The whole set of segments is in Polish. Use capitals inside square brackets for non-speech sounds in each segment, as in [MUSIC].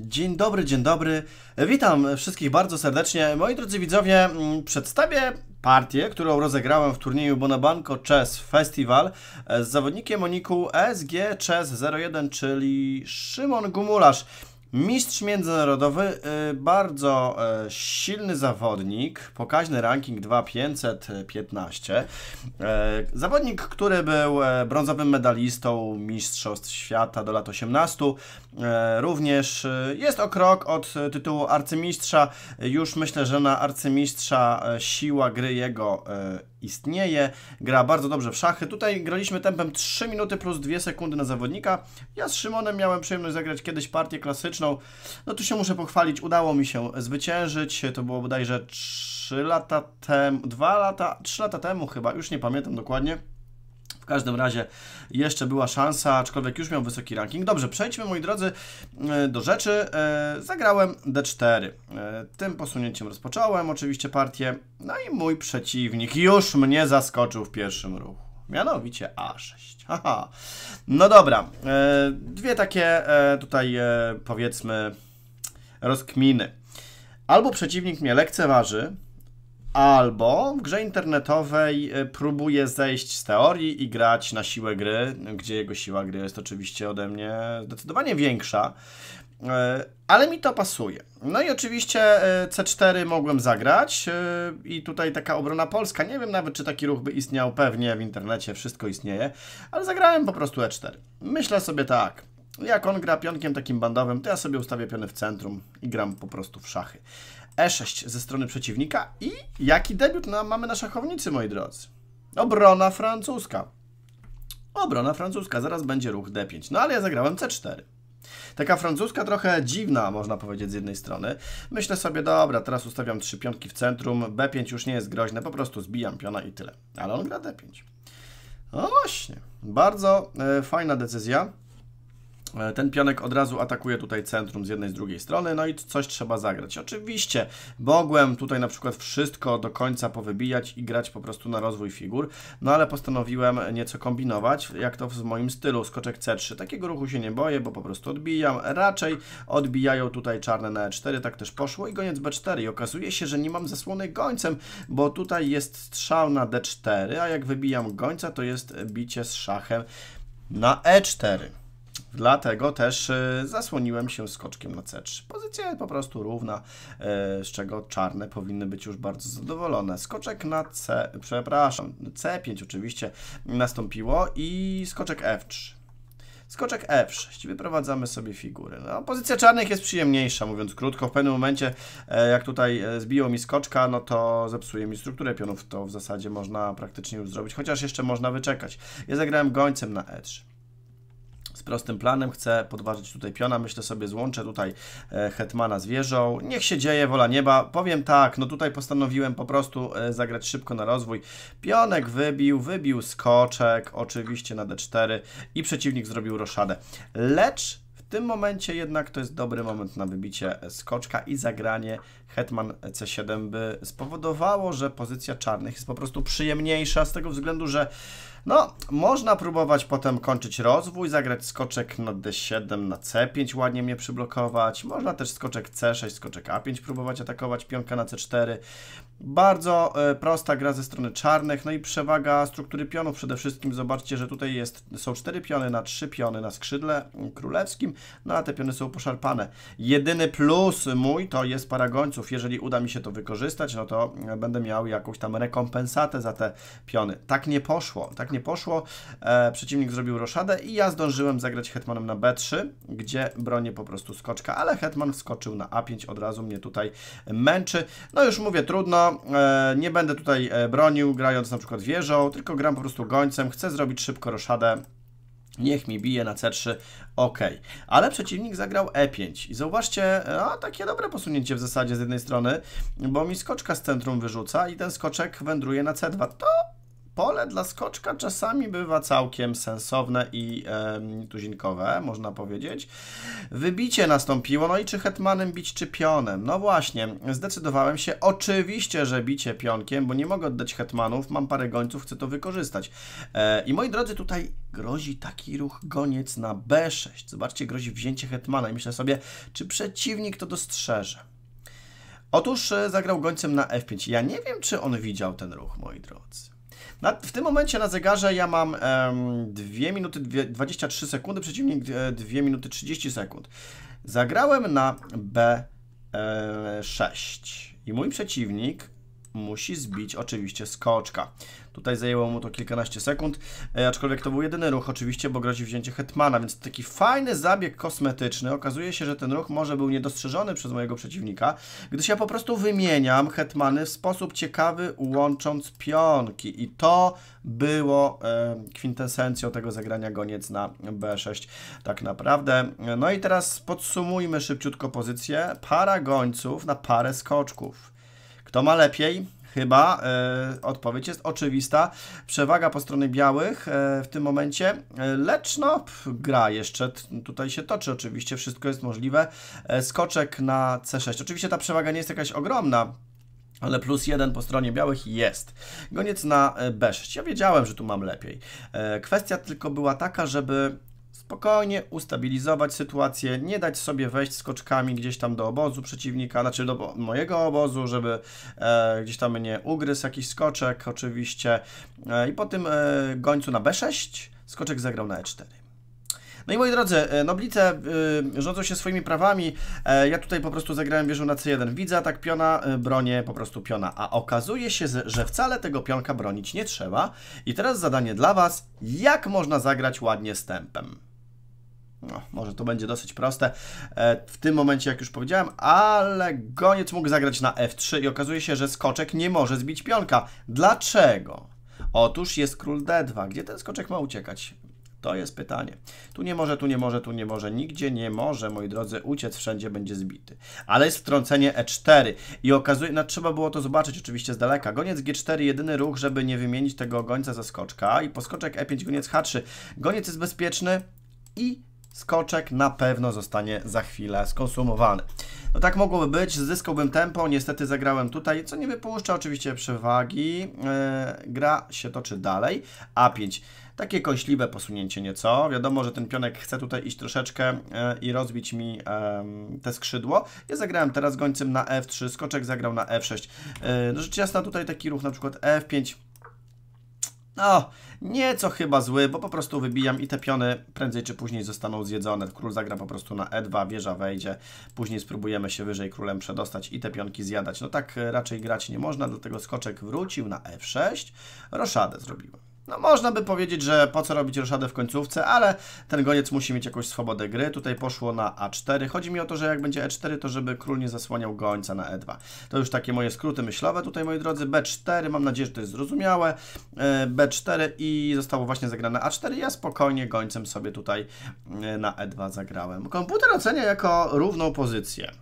Dzień dobry, dzień dobry. Witam wszystkich bardzo serdecznie. Moi drodzy widzowie, mm, przedstawię partię, którą rozegrałem w turnieju Bonabanco Chess Festival e, z zawodnikiem Moniku e SG Chess 01, czyli Szymon Gumularz. Mistrz międzynarodowy, y, bardzo y, silny zawodnik, pokaźny ranking 2515. Y, zawodnik, który był e, brązowym medalistą Mistrzostw Świata do lat 18. Również jest o krok od tytułu arcymistrza. Już myślę, że na arcymistrza e, siła gry jego e, istnieje. Gra bardzo dobrze w szachy. Tutaj graliśmy tempem 3 minuty plus 2 sekundy na zawodnika. Ja z Szymonem miałem przyjemność zagrać kiedyś partię klasyczną. No tu się muszę pochwalić, udało mi się zwyciężyć. To było bodajże 3 lata temu, 2 lata, 3 lata temu chyba, już nie pamiętam dokładnie każdym razie jeszcze była szansa, aczkolwiek już miał wysoki ranking. Dobrze, przejdźmy moi drodzy e, do rzeczy. E, zagrałem D4. E, tym posunięciem rozpocząłem oczywiście partię. No i mój przeciwnik już mnie zaskoczył w pierwszym ruchu. Mianowicie A6. [LAUGHS] Aha. No dobra. Dwie takie tutaj powiedzmy rozkminy. Albo przeciwnik mnie lekceważy, Albo w grze internetowej e, próbuje zejść z teorii i grać na siłę gry, gdzie jego siła gry jest oczywiście ode mnie zdecydowanie większa, e, ale mi to pasuje. No i oczywiście e, C4 mogłem zagrać i tutaj taka obrona polska. Nie wiem nawet, czy taki ruch by istniał, pewnie w internecie wszystko istnieje, ale zagrałem po prostu E4. Myślę sobie tak, jak on gra pionkiem takim bandowym, to ja sobie ustawię piony w centrum i gram po prostu w szachy. E6 ze strony przeciwnika i jaki debiut mamy na szachownicy, moi drodzy. Obrona francuska. Obrona francuska, zaraz będzie ruch D5. No ale ja zagrałem C4. Taka francuska trochę dziwna, można powiedzieć, z jednej strony. Myślę sobie, dobra, teraz ustawiam trzy pionki w centrum, B5 już nie jest groźne, po prostu zbijam piona i tyle. Ale on gra D5. No właśnie, bardzo y, fajna decyzja. E, ten pionek od razu atakuje tutaj centrum z jednej, z drugiej strony, no i coś trzeba zagrać. Oczywiście mogłem tutaj na przykład wszystko do końca powybijać i grać po prostu na rozwój figur, no ale postanowiłem nieco kombinować, jak to w moim stylu, skoczek C3. Takiego ruchu się nie boję, bo po prostu odbijam. Raczej odbijają tutaj czarne na E4, tak też poszło i goniec B4 i okazuje się, że nie mam zasłony gońcem, bo tutaj jest strzał na D4, a jak wybijam gońca, to jest bicie z szachem na E4. Dlatego też e, zasłoniłem się skoczkiem na C3. Pozycja po prostu równa, e, z czego czarne powinny być już bardzo zadowolone. Skoczek na C, przepraszam, C5 oczywiście nastąpiło i skoczek F3. Skoczek F6, wyprowadzamy sobie figury. No, pozycja czarnych jest przyjemniejsza, mówiąc krótko. W pewnym momencie, e, jak tutaj zbiło mi skoczka, no to zepsuje mi strukturę pionów. To w zasadzie można praktycznie już zrobić, chociaż jeszcze można wyczekać. Ja zagrałem gońcem na E3 z prostym planem, chcę podważyć tutaj piona, myślę sobie, złączę tutaj e, hetmana z wieżą, niech się dzieje, wola nieba, powiem tak, no tutaj postanowiłem po prostu e, zagrać szybko na rozwój, pionek wybił, wybił skoczek, oczywiście na d4 i przeciwnik zrobił roszadę, lecz w tym momencie jednak to jest dobry moment na wybicie skoczka i zagranie hetman c7 by spowodowało, że pozycja czarnych jest po prostu przyjemniejsza z tego względu, że no, można próbować potem kończyć rozwój, zagrać skoczek na d7, na c5, ładnie mnie przyblokować. Można też skoczek c6, skoczek a5 próbować atakować, pionka na c4. Bardzo y, prosta gra ze strony czarnych, no i przewaga struktury pionów przede wszystkim. Zobaczcie, że tutaj jest, są cztery piony na trzy piony na skrzydle królewskim, no a te piony są poszarpane. Jedyny plus mój to jest para gońców. Jeżeli uda mi się to wykorzystać, no to będę miał jakąś tam rekompensatę za te piony. Tak nie poszło, tak nie poszło. E, przeciwnik zrobił roszadę i ja zdążyłem zagrać hetmanem na b3, gdzie bronię po prostu skoczka, ale hetman skoczył na a5, od razu mnie tutaj męczy. No już mówię, trudno, e, nie będę tutaj e, bronił, grając na przykład wieżą, tylko gram po prostu gońcem, chcę zrobić szybko roszadę, Niech mi bije na C3, ok. Ale przeciwnik zagrał E5 i zauważcie, e, a takie dobre posunięcie w zasadzie z jednej strony, bo mi skoczka z centrum wyrzuca i ten skoczek wędruje na C2. To pole dla skoczka czasami bywa całkiem sensowne i e, tuzinkowe, można powiedzieć. Wybicie nastąpiło, no i czy hetmanem bić, czy pionem? No właśnie, zdecydowałem się, oczywiście, że bicie pionkiem, bo nie mogę oddać hetmanów, mam parę gońców, chcę to wykorzystać. E, I moi drodzy, tutaj grozi taki ruch goniec na b6. Zobaczcie, grozi wzięcie hetmana i myślę sobie, czy przeciwnik to dostrzeże. Otóż e, zagrał gońcem na f5. Ja nie wiem, czy on widział ten ruch, moi drodzy. Na, w tym momencie na zegarze ja mam um, 2 minuty 23 sekundy, przeciwnik 2 e, minuty 30 sekund. Zagrałem na B6 e, i mój przeciwnik musi zbić oczywiście skoczka. Tutaj zajęło mu to kilkanaście sekund, e, aczkolwiek to był jedyny ruch oczywiście, bo grozi wzięcie hetmana, więc taki fajny zabieg kosmetyczny. Okazuje się, że ten ruch może był niedostrzeżony przez mojego przeciwnika, gdyż ja po prostu wymieniam hetmany w sposób ciekawy, łącząc pionki i to było e, kwintesencją tego zagrania goniec na B6 tak naprawdę. No i teraz podsumujmy szybciutko pozycję. Para gońców na parę skoczków. Kto ma lepiej? Chyba e, odpowiedź jest oczywista. Przewaga po stronie białych e, w tym momencie, e, lecz no, pf, gra jeszcze tutaj się toczy oczywiście, wszystko jest możliwe. E, skoczek na C6. Oczywiście ta przewaga nie jest jakaś ogromna, ale plus jeden po stronie białych jest. Goniec na e, B6. Ja wiedziałem, że tu mam lepiej. E, kwestia tylko była taka, żeby spokojnie ustabilizować sytuację, nie dać sobie wejść skoczkami gdzieś tam do obozu przeciwnika, znaczy do mojego obozu, żeby e, gdzieś tam mnie ugryzł jakiś skoczek oczywiście e, i po tym e, gońcu na B6 skoczek zagrał na E4. No i moi drodzy, e, noblice e, rządzą się swoimi prawami. E, ja tutaj po prostu zagrałem wieżą na C1. Widzę atak piona, bronię po prostu piona. A okazuje się, że wcale tego pionka bronić nie trzeba. I teraz zadanie dla Was, jak można zagrać ładnie stępem. No, może to będzie dosyć proste e, w tym momencie, jak już powiedziałem, ale goniec mógł zagrać na f3 i okazuje się, że skoczek nie może zbić pionka. Dlaczego? Otóż jest król d2. Gdzie ten skoczek ma uciekać? To jest pytanie. Tu nie może, tu nie może, tu nie może, nigdzie nie może, moi drodzy, uciec, wszędzie będzie zbity. Ale jest wtrącenie e4 i okazuje, no trzeba było to zobaczyć oczywiście z daleka. Goniec g4, jedyny ruch, żeby nie wymienić tego gońca za skoczka i poskoczek e5, goniec h3. Goniec jest bezpieczny i skoczek na pewno zostanie za chwilę skonsumowany. No tak mogłoby być, zyskałbym tempo, niestety zagrałem tutaj, co nie wypuszcza oczywiście przewagi. Yy, gra się toczy dalej. A5. Takie kośliwe posunięcie nieco. Wiadomo, że ten pionek chce tutaj iść troszeczkę yy, i rozbić mi yy, te skrzydło. Ja zagrałem teraz gońcem na F3, skoczek zagrał na F6. E, no rzecz jasna tutaj taki ruch na przykład F5 no, nieco chyba zły, bo po prostu wybijam i te piony prędzej czy później zostaną zjedzone. Król zagra po prostu na E2, wieża wejdzie, później spróbujemy się wyżej królem przedostać i te pionki zjadać. No tak e, raczej grać nie można, dlatego skoczek wrócił na F6, e roszadę zrobiłem. No można by powiedzieć, że po co robić roszadę w końcówce, ale ten goniec musi mieć jakąś swobodę gry. Tutaj poszło na A4. Chodzi mi o to, że jak będzie E4, to żeby król nie zasłaniał gońca na E2. To już takie moje skróty myślowe tutaj, moi drodzy. B4, mam nadzieję, że to jest zrozumiałe. E, B4 i zostało właśnie zagrane A4. Ja spokojnie gońcem sobie tutaj e, na E2 zagrałem. Komputer ocenia jako równą pozycję.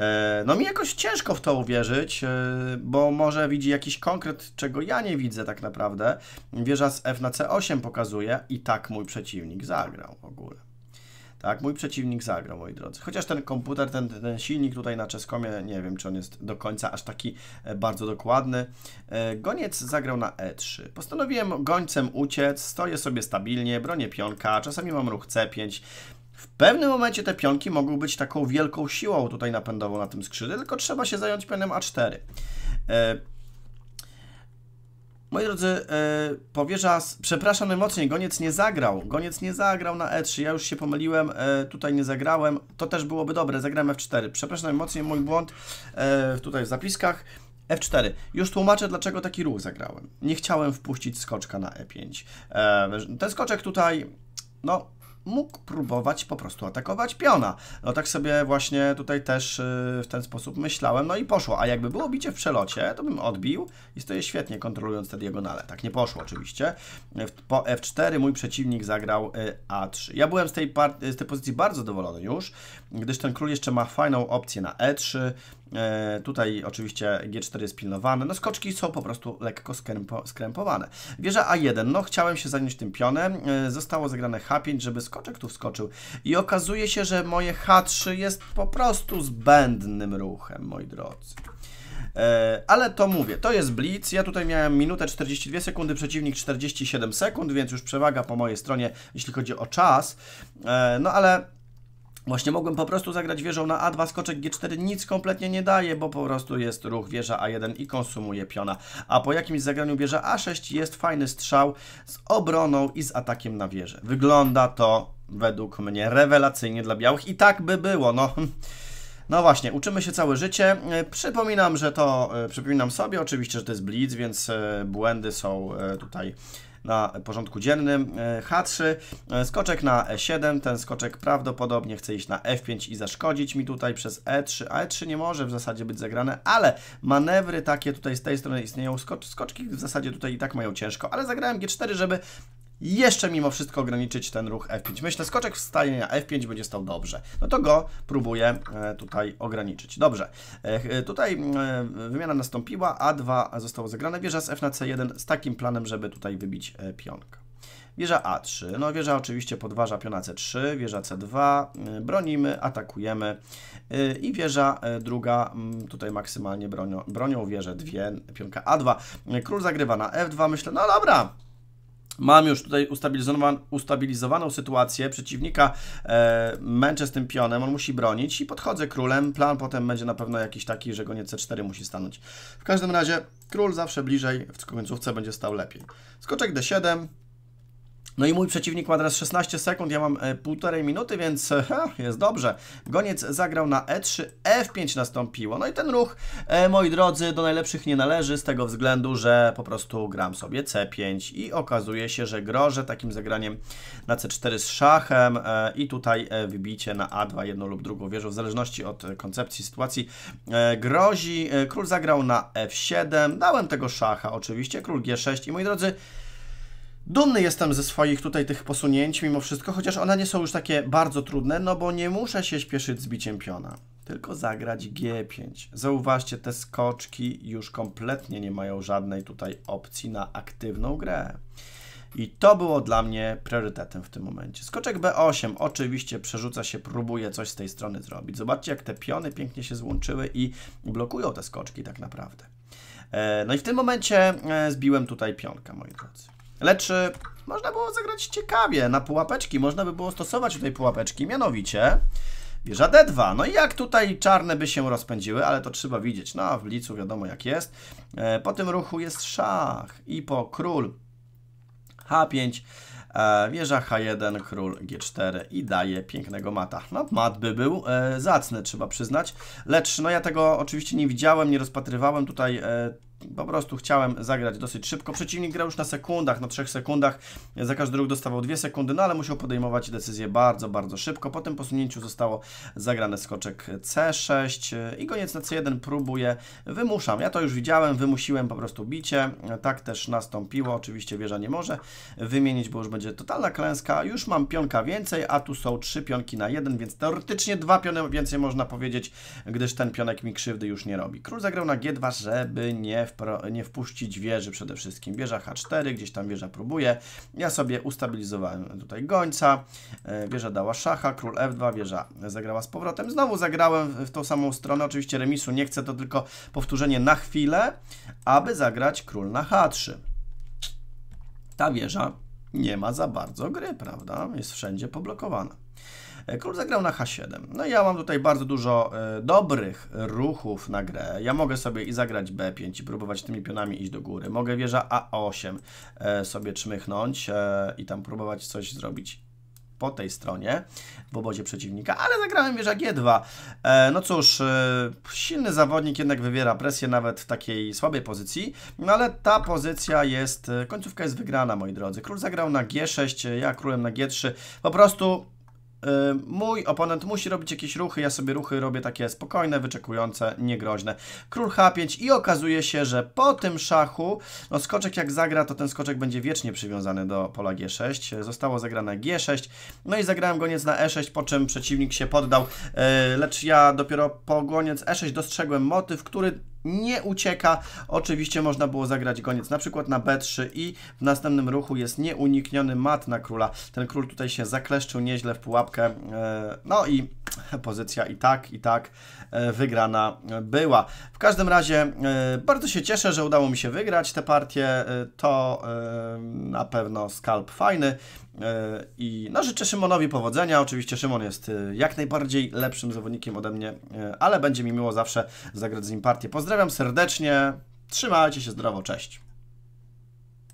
E, no mi jakoś ciężko w to uwierzyć, e, bo może widzi jakiś konkret, czego ja nie widzę tak naprawdę. Wieża z F na C8 pokazuje i tak mój przeciwnik zagrał w ogóle. Tak, mój przeciwnik zagrał, moi drodzy. Chociaż ten komputer, ten, ten silnik tutaj na Czeskomie, nie wiem, czy on jest do końca aż taki e, bardzo dokładny. Goniec zagrał na E3. Postanowiłem gońcem uciec, stoję sobie stabilnie, bronię pionka, czasami mam ruch C5. W pewnym momencie te pionki mogą być taką wielką siłą tutaj napędową na tym skrzydle, tylko trzeba się zająć pionem A4. E, moi drodzy, e, powierza, przepraszam najmocniej, Goniec nie zagrał, Goniec nie zagrał na E3, ja już się pomyliłem, e, tutaj nie zagrałem, to też byłoby dobre, zagrałem F4, przepraszam najmocniej, mój błąd tutaj w zapiskach, F4. Już tłumaczę, dlaczego taki ruch zagrałem. Nie chciałem wpuścić skoczka na E5. Ten skoczek tutaj, no, mógł próbować po prostu atakować piona. No tak sobie właśnie tutaj też y, w ten sposób myślałem, no i poszło. A jakby było bicie w przelocie, to bym odbił i stoję świetnie kontrolując te diagonale. Tak nie poszło oczywiście. Po F4 mój przeciwnik zagrał y, A3. Ja byłem z tej, z tej pozycji bardzo zadowolony już, gdyż ten król jeszcze ma fajną opcję na E3, E, tutaj oczywiście G4 jest pilnowane. No skoczki są po prostu lekko skrępo, skrępowane. Wieża A1. No chciałem się zająć tym pionem. E, zostało zagrane H5, żeby skoczek tu wskoczył. I okazuje się, że moje H3 jest po prostu zbędnym ruchem, moi drodzy. E, ale to mówię, to jest blitz. Ja tutaj miałem minutę 42 sekundy, przeciwnik 47 sekund, więc już przewaga po mojej stronie, jeśli chodzi o czas. No ale Właśnie mogłem po prostu zagrać wieżą na A2, skoczek G4 nic kompletnie nie daje, bo po prostu jest ruch wieża A1 i konsumuje piona. A po jakimś zagraniu wieża A6 jest fajny strzał z obroną i z atakiem na wieżę. Wygląda to według mnie rewelacyjnie dla białych i tak by było, no... [LAUGHS] No właśnie, uczymy się całe życie. E, przypominam, że to, e, przypominam sobie oczywiście, że to jest blitz, więc e, błędy są tutaj na porządku dziennym. E, H3, e, skoczek na E7, ten skoczek prawdopodobnie chce iść na F5 i zaszkodzić mi tutaj przez E3, a E3 nie może w zasadzie być zagrane, ale manewry takie tutaj z tej strony istnieją, skoczki w zasadzie tutaj i tak mają ciężko, ale zagrałem G4, żeby jeszcze mimo wszystko ograniczyć ten ruch F5. Myślę, skoczek stanie na F5 będzie stał dobrze. No to go próbuję e, tutaj ograniczyć. Dobrze, e, e, tutaj wymiana nastąpiła, A2 zostało zagrane, wieża z F na C1 z takim planem, żeby tutaj wybić pionka. Wieża A3, no wieża oczywiście podważa piona C3, wieża C2, bronimy, atakujemy i wieża druga, tutaj maksymalnie bronią, bronią wieżę 2, pionka A2. Król zagrywa na F2, myślę, no dobra, Mam już tutaj ustabilizowaną, ustabilizowaną sytuację przeciwnika, e, męczę z tym pionem, on musi bronić i podchodzę królem. Plan potem będzie na pewno jakiś taki, że go nie c4 musi stanąć. W każdym razie król zawsze bliżej, w końcówce będzie stał lepiej. Skoczek d7, no i mój przeciwnik ma teraz 16 sekund, ja mam e, półtorej minuty, więc e, ha, jest dobrze. Goniec zagrał na E3, F5 nastąpiło. No i ten ruch, e, moi drodzy, do najlepszych nie należy z tego względu, że po prostu gram sobie C5 i okazuje się, że grożę takim zagraniem na C4 z szachem e, i tutaj e, wybicie na A2 jedną lub drugą wieżą, w zależności od koncepcji sytuacji e, grozi. Król zagrał na F7, dałem tego szacha oczywiście, król G6 i moi drodzy, Dumny jestem ze swoich tutaj tych posunięć mimo wszystko, chociaż one nie są już takie bardzo trudne, no bo nie muszę się śpieszyć z biciem piona, tylko zagrać G5. Zauważcie, te skoczki już kompletnie nie mają żadnej tutaj opcji na aktywną grę. I to było dla mnie priorytetem w tym momencie. Skoczek B8 oczywiście przerzuca się, próbuje coś z tej strony zrobić. Zobaczcie, jak te piony pięknie się złączyły i blokują te skoczki tak naprawdę. E, no i w tym momencie e, zbiłem tutaj pionka, moi drodzy. Lecz y, można było zagrać ciekawie na pułapeczki. Można by było stosować tutaj pułapeczki, mianowicie wieża D2. No i jak tutaj czarne by się rozpędziły, ale to trzeba widzieć. No, w licu wiadomo jak jest. E, po tym ruchu jest szach i po król H5, e, wieża H1, król G4 i daje pięknego mata. No, mat by był e, zacny, trzeba przyznać. Lecz no ja tego oczywiście nie widziałem, nie rozpatrywałem tutaj po prostu chciałem zagrać dosyć szybko. Przeciwnik grał już na sekundach, na trzech sekundach. Za każdy ruch dostawał dwie sekundy, no ale musiał podejmować decyzję bardzo, bardzo szybko. Po tym posunięciu zostało zagrane skoczek C6 i koniec na C1 próbuje. Wymuszam, ja to już widziałem, wymusiłem po prostu bicie. Tak też nastąpiło. Oczywiście wieża nie może wymienić, bo już będzie totalna klęska. Już mam pionka więcej, a tu są trzy pionki na jeden, więc teoretycznie dwa piony więcej można powiedzieć, gdyż ten pionek mi krzywdy już nie robi. Król zagrał na G2, żeby nie nie, wpuścić wieży przede wszystkim. Wieża H4, gdzieś tam wieża próbuje. Ja sobie ustabilizowałem tutaj gońca, e, wieża dała szacha, król F2, wieża zagrała z powrotem. Znowu zagrałem w tą samą stronę, oczywiście remisu nie chcę, to tylko powtórzenie na chwilę, aby zagrać król na H3. Ta wieża nie ma za bardzo gry, prawda? Jest wszędzie poblokowana. E, Król zagrał na H7. No i ja mam tutaj bardzo dużo e, dobrych ruchów na grę. Ja mogę sobie i zagrać B5 i próbować tymi pionami iść do góry. Mogę wieża A8 e, sobie czmychnąć i tam próbować coś zrobić po tej stronie w obozie przeciwnika, ale zagrałem wieża G2. no cóż, silny zawodnik jednak wywiera presję nawet w takiej słabej pozycji, no ale ta pozycja jest, końcówka jest wygrana, moi drodzy. Król zagrał na G6, ja królem na G3. Po prostu E, mój oponent musi robić jakieś ruchy, ja sobie ruchy robię takie spokojne, wyczekujące, niegroźne. Król H5 i okazuje się, że po tym szachu, no skoczek jak zagra, to ten skoczek będzie wiecznie przywiązany do pola G6. E, zostało zagrane G6, no i zagrałem goniec na E6, po czym przeciwnik się poddał, e, lecz ja dopiero po goniec E6 dostrzegłem motyw, który nie ucieka. Oczywiście można było zagrać goniec na przykład na b3 i w następnym ruchu jest nieunikniony mat na króla. Ten król tutaj się zakleszczył nieźle w pułapkę, e, no i [LAUGHS] pozycja i tak, i tak e, wygrana była. W każdym razie e, bardzo się cieszę, że udało mi się wygrać tę partię. To na pewno skalp fajny. E, I no, życzę Szymonowi powodzenia. Oczywiście Szymon jest e, jak najbardziej lepszym zawodnikiem ode mnie, e, ale będzie mi miło zawsze zagrać z nim partię. Pozdrawiam serdecznie, trzymajcie się zdrowo, cześć.